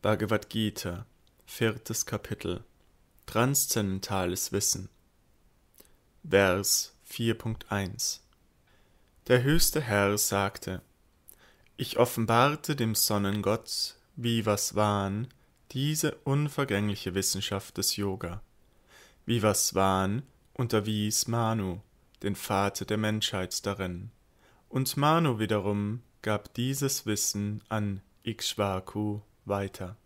Bhagavad Gita, viertes Kapitel Transzendentales Wissen Vers 4.1 Der höchste Herr sagte, Ich offenbarte dem Sonnengott Vivaswan, diese unvergängliche Wissenschaft des Yoga. Vivaswan unterwies Manu, den Vater der Menschheit darin, und Manu wiederum gab dieses Wissen an Ikshvaku weiter.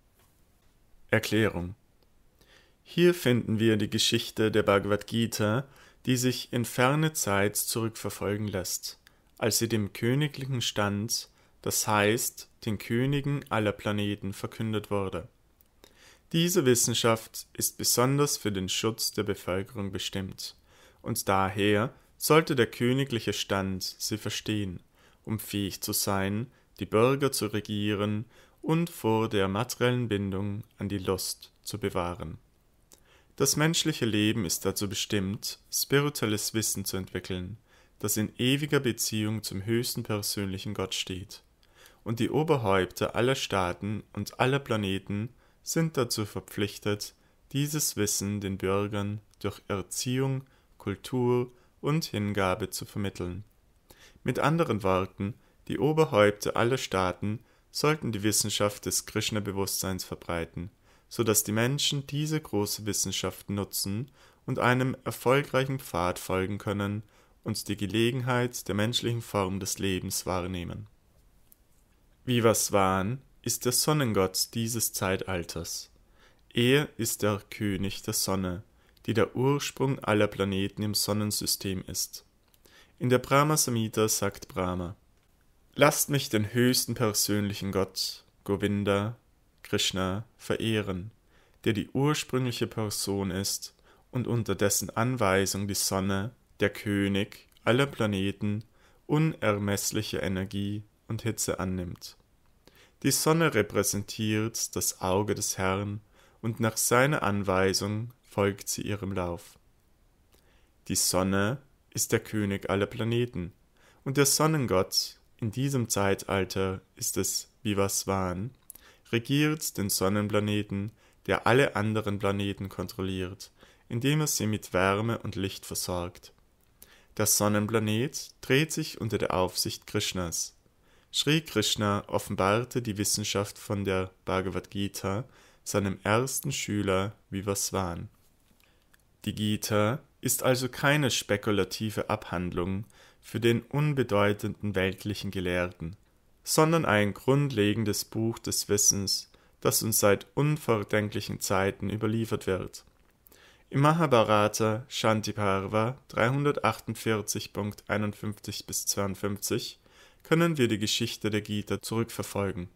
Erklärung Hier finden wir die Geschichte der Bhagavad Gita, die sich in ferne Zeit zurückverfolgen lässt, als sie dem königlichen Stand, das heißt den Königen aller Planeten, verkündet wurde. Diese Wissenschaft ist besonders für den Schutz der Bevölkerung bestimmt, und daher sollte der königliche Stand sie verstehen, um fähig zu sein, die Bürger zu regieren und vor der materiellen Bindung an die Lust zu bewahren. Das menschliche Leben ist dazu bestimmt, spirituelles Wissen zu entwickeln, das in ewiger Beziehung zum höchsten persönlichen Gott steht. Und die Oberhäupter aller Staaten und aller Planeten sind dazu verpflichtet, dieses Wissen den Bürgern durch Erziehung, Kultur und Hingabe zu vermitteln. Mit anderen Worten, die Oberhäupter aller Staaten sollten die Wissenschaft des Krishna-Bewusstseins verbreiten, so dass die Menschen diese große Wissenschaft nutzen und einem erfolgreichen Pfad folgen können und die Gelegenheit der menschlichen Form des Lebens wahrnehmen. Vivaswan ist der Sonnengott dieses Zeitalters. Er ist der König der Sonne, die der Ursprung aller Planeten im Sonnensystem ist. In der Brahma Samhita sagt Brahma, Lasst mich den höchsten persönlichen Gott, Govinda, Krishna, verehren, der die ursprüngliche Person ist und unter dessen Anweisung die Sonne, der König aller Planeten, unermessliche Energie und Hitze annimmt. Die Sonne repräsentiert das Auge des Herrn und nach seiner Anweisung folgt sie ihrem Lauf. Die Sonne ist der König aller Planeten, und der Sonnengott in diesem Zeitalter ist es Vivaswan, regiert den Sonnenplaneten, der alle anderen Planeten kontrolliert, indem er sie mit Wärme und Licht versorgt. Der Sonnenplanet dreht sich unter der Aufsicht Krishnas. Sri Krishna offenbarte die Wissenschaft von der Bhagavad Gita seinem ersten Schüler Vivaswan. Die Gita ist also keine spekulative Abhandlung, für den unbedeutenden weltlichen Gelehrten, sondern ein grundlegendes Buch des Wissens, das uns seit unvordenklichen Zeiten überliefert wird. Im Mahabharata Shantiparva 348.51 bis 52 können wir die Geschichte der Gita zurückverfolgen.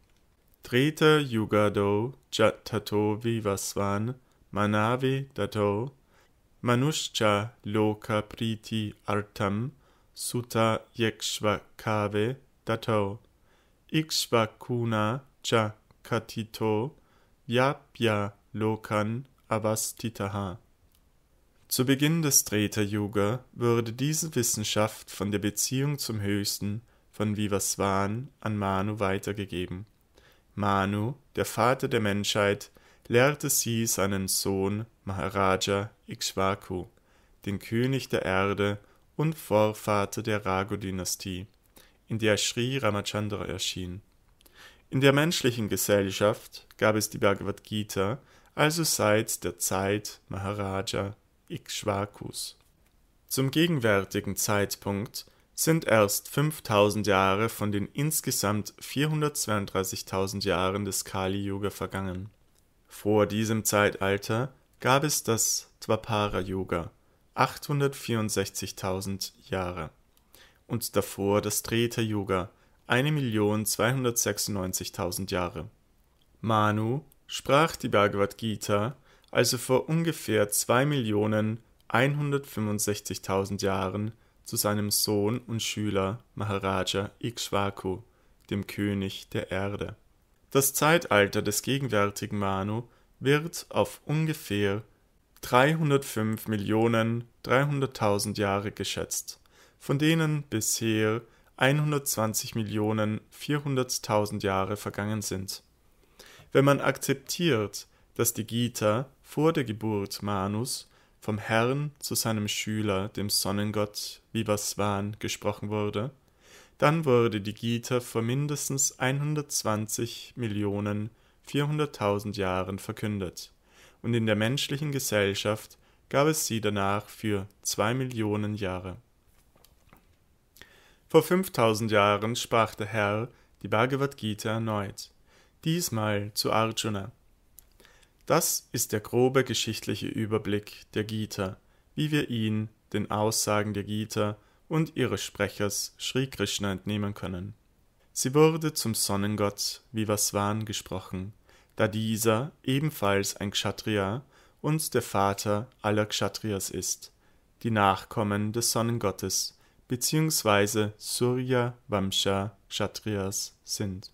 Treta Yugado Jatato Vivasvan Manavi Dato Manuscha Loka Priti Artam Sutta Yekshvakave Dato Ikshvakuna Cha Katito Vyapya Lokan Avastitaha. Zu Beginn des Treta Yuga wurde diese Wissenschaft von der Beziehung zum Höchsten von Vivaswan an Manu weitergegeben. Manu, der Vater der Menschheit, lehrte sie seinen Sohn Maharaja Ikshvaku, den König der Erde und Vorvater der Rago-Dynastie, in der Sri Ramachandra erschien. In der menschlichen Gesellschaft gab es die Bhagavad Gita, also seit der Zeit Maharaja Ikshvakus. Zum gegenwärtigen Zeitpunkt sind erst 5000 Jahre von den insgesamt 432.000 Jahren des Kali-Yoga vergangen. Vor diesem Zeitalter gab es das Dwapara-Yoga, 864.000 Jahre und davor das Treta Yoga 1.296.000 Jahre. Manu sprach die Bhagavad Gita also vor ungefähr 2.165.000 Jahren zu seinem Sohn und Schüler Maharaja Ikshvaku, dem König der Erde. Das Zeitalter des gegenwärtigen Manu wird auf ungefähr 305 Millionen 300.000 Jahre geschätzt, von denen bisher 120 Millionen 400.000 Jahre vergangen sind. Wenn man akzeptiert, dass die Gita vor der Geburt Manus vom Herrn zu seinem Schüler, dem Sonnengott Vivasvan, gesprochen wurde, dann wurde die Gita vor mindestens 120 Millionen 400.000 Jahren verkündet und in der menschlichen Gesellschaft gab es sie danach für zwei Millionen Jahre. Vor 5000 Jahren sprach der Herr die Bhagavad Gita erneut, diesmal zu Arjuna. Das ist der grobe geschichtliche Überblick der Gita, wie wir ihn den Aussagen der Gita und ihres Sprechers Sri Krishna entnehmen können. Sie wurde zum Sonnengott Vivaswan gesprochen, da dieser ebenfalls ein Kshatriya und der Vater aller Kshatriyas ist, die Nachkommen des Sonnengottes bzw. Surya Vamsha Kshatriyas sind.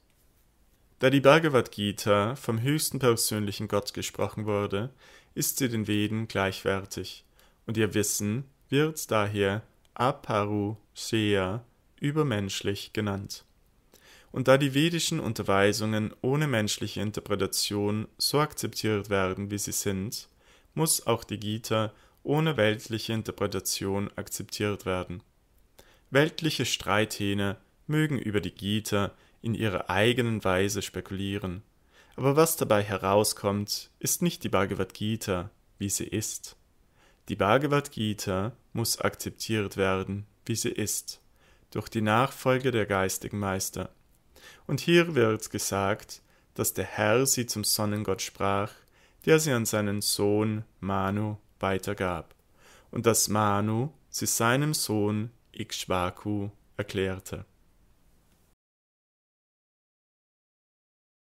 Da die Bhagavad Gita vom höchsten persönlichen Gott gesprochen wurde, ist sie den Veden gleichwertig, und ihr Wissen wird daher Aparu Shea übermenschlich genannt und da die vedischen Unterweisungen ohne menschliche Interpretation so akzeptiert werden, wie sie sind, muss auch die Gita ohne weltliche Interpretation akzeptiert werden. Weltliche Streithähne mögen über die Gita in ihrer eigenen Weise spekulieren, aber was dabei herauskommt, ist nicht die Bhagavad Gita, wie sie ist. Die Bhagavad Gita muss akzeptiert werden, wie sie ist, durch die Nachfolge der geistigen Meister. Und hier wird gesagt, dass der Herr sie zum Sonnengott sprach, der sie an seinen Sohn Manu weitergab, und dass Manu sie seinem Sohn Ikshvaku erklärte.